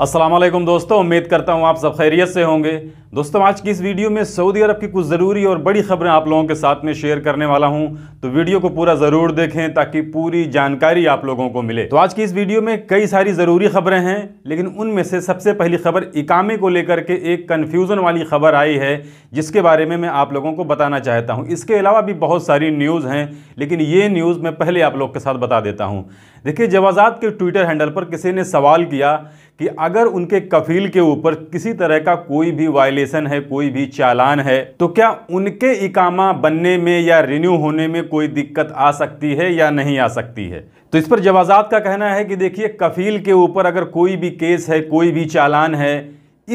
असलम दोस्तों उम्मीद करता हूँ आप सब खैरियत से होंगे दोस्तों आज की इस वीडियो में सऊदी अरब की कुछ ज़रूरी और बड़ी खबरें आप लोगों के साथ में शेयर करने वाला हूँ तो वीडियो को पूरा ज़रूर देखें ताकि पूरी जानकारी आप लोगों को मिले तो आज की इस वीडियो में कई सारी ज़रूरी खबरें हैं लेकिन उनमें से सबसे पहली खबर इकामे को लेकर के एक कन्फ्यूज़न वाली खबर आई है जिसके बारे में मैं आप लोगों को बताना चाहता हूँ इसके अलावा भी बहुत सारी न्यूज़ हैं लेकिन ये न्यूज़ मैं पहले आप लोग के साथ बता देता हूँ देखिए जवाजात के ट्विटर हैंडल पर किसी ने सवाल किया कि अगर उनके कफील के ऊपर किसी तरह का कोई भी वायलेशन है कोई भी चालान है तो क्या उनके इकामा बनने में या रिन्यू होने में कोई दिक्कत आ सकती है या नहीं आ सकती है तो इस पर जवाजात का कहना है कि देखिए कफील के ऊपर अगर कोई भी केस है कोई भी चालान है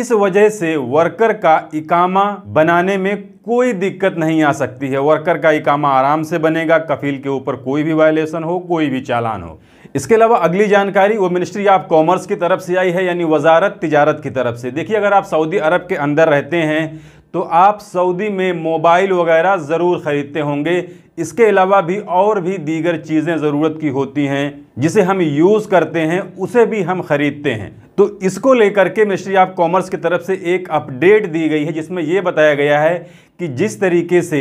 इस वजह से वर्कर का इकामा बनाने में कोई दिक्कत नहीं आ सकती है वर्कर का इकामा आराम से बनेगा कफील के ऊपर कोई भी वायलेशन हो कोई भी चालान हो इसके अलावा अगली जानकारी वो मिनिस्ट्री ऑफ कॉमर्स की तरफ से आई है यानी वजारत तिजारत की तरफ से देखिए अगर आप सऊदी अरब के अंदर रहते हैं तो आप सऊदी में मोबाइल वगैरह ज़रूर ख़रीदते होंगे इसके अलावा भी और भी दीगर चीज़ें ज़रूरत की होती हैं जिसे हम यूज़ करते हैं उसे भी हम ख़रीदते हैं तो इसको लेकर के मिनिस्ट्री ऑफ कॉमर्स की तरफ से एक अपडेट दी गई है जिसमें यह बताया गया है कि जिस तरीके से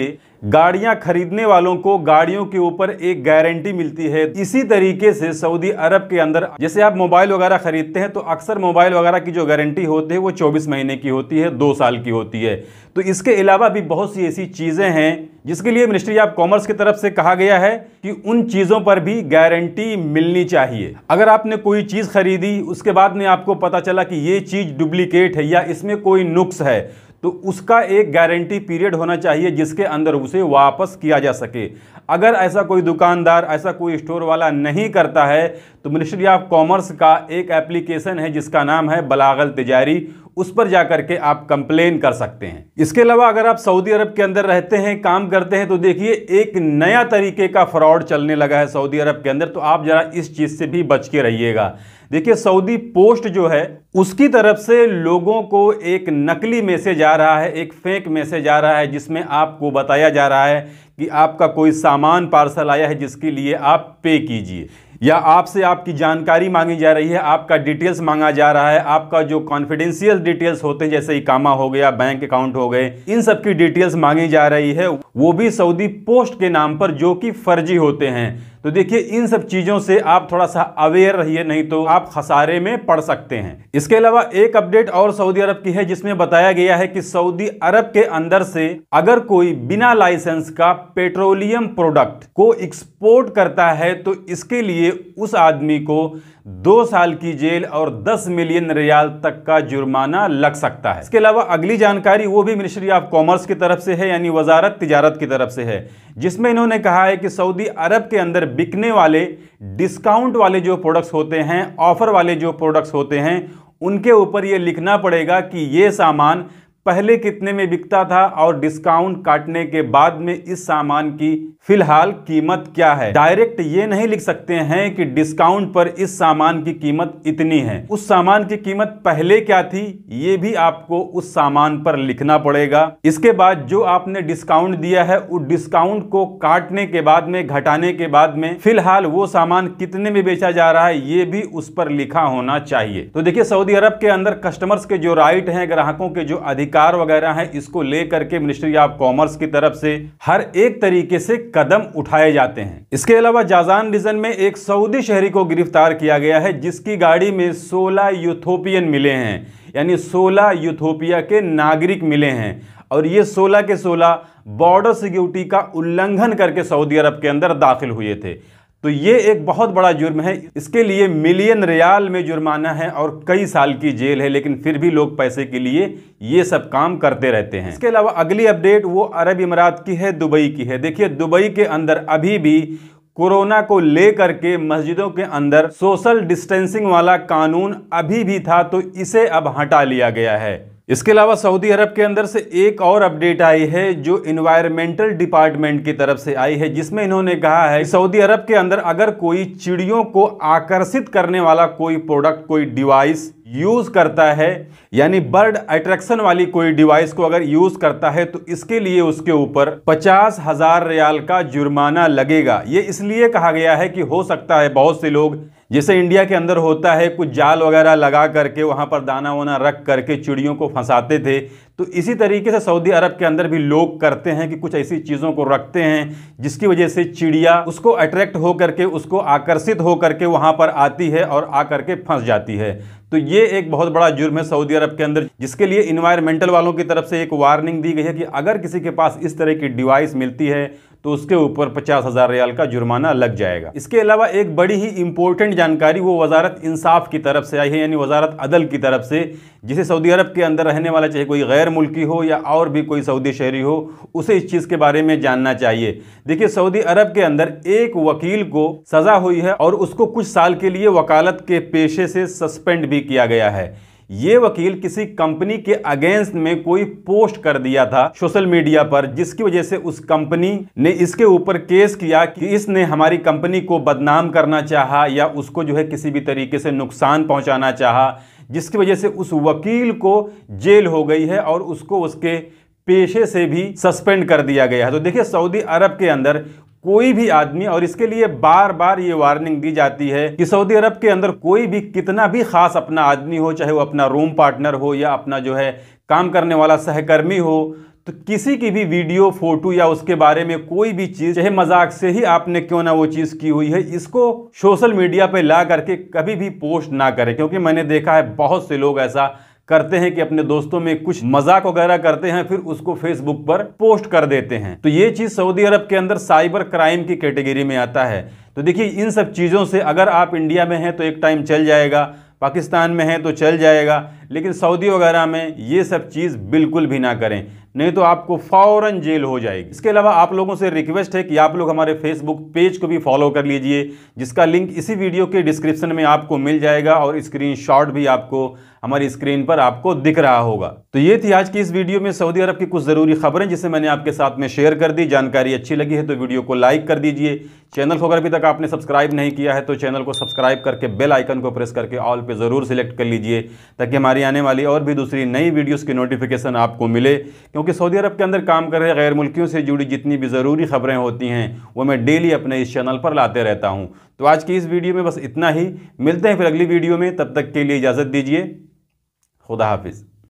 गाड़ियां खरीदने वालों को गाड़ियों के ऊपर एक गारंटी मिलती है इसी तरीके से सऊदी अरब के अंदर जैसे आप मोबाइल वगैरह खरीदते हैं तो अक्सर मोबाइल वगैरह की जो गारंटी होती है वो 24 महीने की होती है दो साल की होती है तो इसके अलावा भी बहुत सी ऐसी चीज़ें हैं जिसके लिए मिनिस्ट्री ऑफ कॉमर्स की तरफ से कहा गया है कि उन चीज़ों पर भी गारंटी मिलनी चाहिए अगर आपने कोई चीज़ खरीदी उसके बाद में आपको पता चला कि ये चीज़ डुप्लीकेट है या इसमें कोई नुक्स है तो उसका एक गारंटी पीरियड होना चाहिए जिसके अंदर उसे वापस किया जा सके अगर ऐसा कोई दुकानदार ऐसा कोई स्टोर वाला नहीं करता है तो मिनिस्ट्री ऑफ कॉमर्स का एक एप्लीकेशन है जिसका नाम है बलागल तिजारी उस पर जा के आप कंप्लेन कर सकते हैं इसके अलावा अगर आप सऊदी अरब के अंदर रहते हैं काम करते हैं तो देखिए एक नया तरीके का फ्रॉड चलने लगा है सऊदी अरब के अंदर तो आप ज़रा इस चीज़ से भी बच के रहिएगा देखिए सऊदी पोस्ट जो है उसकी तरफ से लोगों को एक नकली मैसेज आ रहा है एक फेक मैसेज आ रहा है जिसमें आपको बताया जा रहा है कि आपका कोई सामान पार्सल आया है जिसके लिए आप पे कीजिए या आपसे आपकी जानकारी मांगी जा रही है आपका डिटेल्स मांगा जा रहा है आपका जो कॉन्फिडेंशियल डिटेल्स होते हैं जैसे इकामा हो गया बैंक अकाउंट हो गए इन सब की डिटेल्स मांगी जा रही है वो भी सऊदी पोस्ट के नाम पर जो कि फर्जी होते हैं तो देखिए इन सब चीज़ों से आप थोड़ा सा अवेयर रहिए नहीं तो आप खसारे में पड़ सकते हैं इसके अलावा एक अपडेट और सऊदी अरब की है जिसमें बताया गया है कि सऊदी अरब के अंदर से अगर कोई बिना लाइसेंस का पेट्रोलियम प्रोडक्ट को एक्सपोर्ट करता है तो इसके लिए उस आदमी को दो साल की जेल और दस मिलियन रियाल तक का जुर्माना लग सकता है इसके अलावा अगली जानकारी वो भी मिनिस्ट्री ऑफ कॉमर्स की तरफ से है यानी वजारत तजारत की तरफ से है जिसमें इन्होंने कहा है कि सऊदी अरब के अंदर बिकने वाले डिस्काउंट वाले जो प्रोडक्ट्स होते हैं ऑफर वाले जो प्रोडक्ट्स होते हैं उनके ऊपर ये लिखना पड़ेगा कि ये सामान पहले कितने में बिकता था और डिस्काउंट काटने के बाद में इस सामान की फिलहाल कीमत क्या है डायरेक्ट ये नहीं लिख सकते हैं कि डिस्काउंट पर इस सामान की कीमत इतनी है उस सामान की कीमत पहले क्या थी ये भी आपको उस सामान पर लिखना पड़ेगा इसके बाद जो आपने डिस्काउंट दिया है उस डिस्काउंट को काटने के बाद में घटाने के बाद में फिलहाल वो सामान कितने में बेचा जा रहा है ये भी उस पर लिखा होना चाहिए तो देखिये सऊदी अरब के अंदर कस्टमर्स के जो राइट है ग्राहकों के जो अधिक अधिकार वगैरह हैं इसको लेकर के मिनिस्ट्री ऑफ कॉमर्स की तरफ से हर एक तरीके से कदम उठाए जाते हैं इसके अलावा जाजान रीजन में एक सऊदी शहरी को गिरफ्तार किया गया है जिसकी गाड़ी में सोलह यूथोपियन मिले हैं यानी सोलह यूथोपिया के नागरिक मिले हैं और ये 16 के 16 बॉर्डर सिक्योरिटी का उल्लंघन करके सऊदी अरब के अंदर दाखिल हुए थे तो ये एक बहुत बड़ा जुर्म है इसके लिए मिलियन रियाल में जुर्माना है और कई साल की जेल है लेकिन फिर भी लोग पैसे के लिए ये सब काम करते रहते हैं इसके अलावा अगली अपडेट वो अरब इमारात की है दुबई की है देखिए दुबई के अंदर अभी भी कोरोना को लेकर के मस्जिदों के अंदर सोशल डिस्टेंसिंग वाला कानून अभी भी था तो इसे अब हटा लिया गया है इसके अलावा सऊदी अरब के अंदर से एक और अपडेट आई है जो इन्वायरमेंटल डिपार्टमेंट की तरफ से आई है जिसमें इन्होंने कहा है सऊदी अरब के अंदर अगर कोई चिड़ियों को आकर्षित करने वाला कोई प्रोडक्ट कोई डिवाइस यूज़ करता है यानी बर्ड अट्रैक्शन वाली कोई डिवाइस को अगर यूज़ करता है तो इसके लिए उसके ऊपर पचास हज़ार रियाल का जुर्माना लगेगा ये इसलिए कहा गया है कि हो सकता है बहुत से लोग जैसे इंडिया के अंदर होता है कुछ जाल वगैरह लगा करके वहाँ पर दाना वाना रख करके चिड़ियों को फंसाते थे तो इसी तरीके से सऊदी अरब के अंदर भी लोग करते हैं कि कुछ ऐसी चीज़ों को रखते हैं जिसकी वजह से चिड़िया उसको अट्रैक्ट हो करके उसको आकर्षित हो करके वहाँ पर आती है और आ के फंस जाती है तो ये एक बहुत बड़ा जुर्म है सऊदी अरब के अंदर जिसके लिए इन्वायरमेंटल वालों की तरफ से एक वार्निंग दी गई है कि अगर किसी के पास इस तरह की डिवाइस मिलती है तो उसके ऊपर पचास हज़ार रियाल का जुर्माना लग जाएगा इसके अलावा एक बड़ी ही इंपॉर्टेंट जानकारी वो वजारत इंसाफ की तरफ से आई है यानी वजारत अदल की तरफ से जिसे सऊदी अरब के अंदर रहने वाला चाहे कोई गैर मुल्की हो या और भी कोई सऊदी शहरी हो उसे इस चीज़ के बारे में जानना चाहिए देखिए सऊदी अरब के अंदर एक वकील को सज़ा हुई है और उसको कुछ साल के लिए वकालत के पेशे से सस्पेंड भी किया गया है ये वकील किसी कंपनी के अगेंस्ट में कोई पोस्ट कर दिया था सोशल मीडिया पर जिसकी वजह से उस कंपनी ने इसके ऊपर केस किया कि इसने हमारी कंपनी को बदनाम करना चाहा या उसको जो है किसी भी तरीके से नुकसान पहुंचाना चाहा जिसकी वजह से उस वकील को जेल हो गई है और उसको उसके पेशे से भी सस्पेंड कर दिया गया है तो देखिए सऊदी अरब के अंदर कोई भी आदमी और इसके लिए बार बार ये वार्निंग दी जाती है कि सऊदी अरब के अंदर कोई भी कितना भी खास अपना आदमी हो चाहे वो अपना रूम पार्टनर हो या अपना जो है काम करने वाला सहकर्मी हो तो किसी की भी वीडियो फोटो या उसके बारे में कोई भी चीज़ चाहे मजाक से ही आपने क्यों ना वो चीज़ की हुई है इसको सोशल मीडिया पर ला करके कभी भी पोस्ट ना करें क्योंकि मैंने देखा है बहुत से लोग ऐसा करते हैं कि अपने दोस्तों में कुछ मजाक वगैरह करते हैं फिर उसको फेसबुक पर पोस्ट कर देते हैं तो ये चीज़ सऊदी अरब के अंदर साइबर क्राइम की कैटेगरी में आता है तो देखिए इन सब चीज़ों से अगर आप इंडिया में हैं तो एक टाइम चल जाएगा पाकिस्तान में हैं तो चल जाएगा लेकिन सऊदी वगैरह में ये सब चीज़ बिल्कुल भी ना करें नहीं तो आपको फौरन जेल हो जाएगी इसके अलावा आप लोगों से रिक्वेस्ट है कि आप लोग हमारे फेसबुक पेज को भी फॉलो कर लीजिए जिसका लिंक इसी वीडियो के डिस्क्रिप्शन में आपको मिल जाएगा और शॉट भी आपको हमारी स्क्रीन पर आपको दिख रहा होगा तो ये थी आज की इस वीडियो में सऊदी अरब की कुछ ज़रूरी खबरें जिसे मैंने आपके साथ में शेयर कर दी जानकारी अच्छी लगी है तो वीडियो को लाइक कर दीजिए चैनल को अगर अभी तक आपने सब्सक्राइब नहीं किया है तो चैनल को सब्सक्राइब करके बेल आइकन को प्रेस करके ऑल पे ज़रूर सिलेक्ट कर लीजिए ताकि हमारी हमारी आने वाली और भी दूसरी नई वीडियोस की नोटिफिकेशन आपको मिले क्योंकि सऊदी अरब के अंदर काम कर रहे गैर मुल्कियों से जुड़ी जितनी भी ज़रूरी खबरें होती हैं वो मैं डेली अपने इस चैनल पर लाते रहता हूँ तो आज की इस वीडियो में बस इतना ही मिलते हैं फिर अगली वीडियो में तब तक के लिए इजाज़त दीजिए खुदा हाफिज़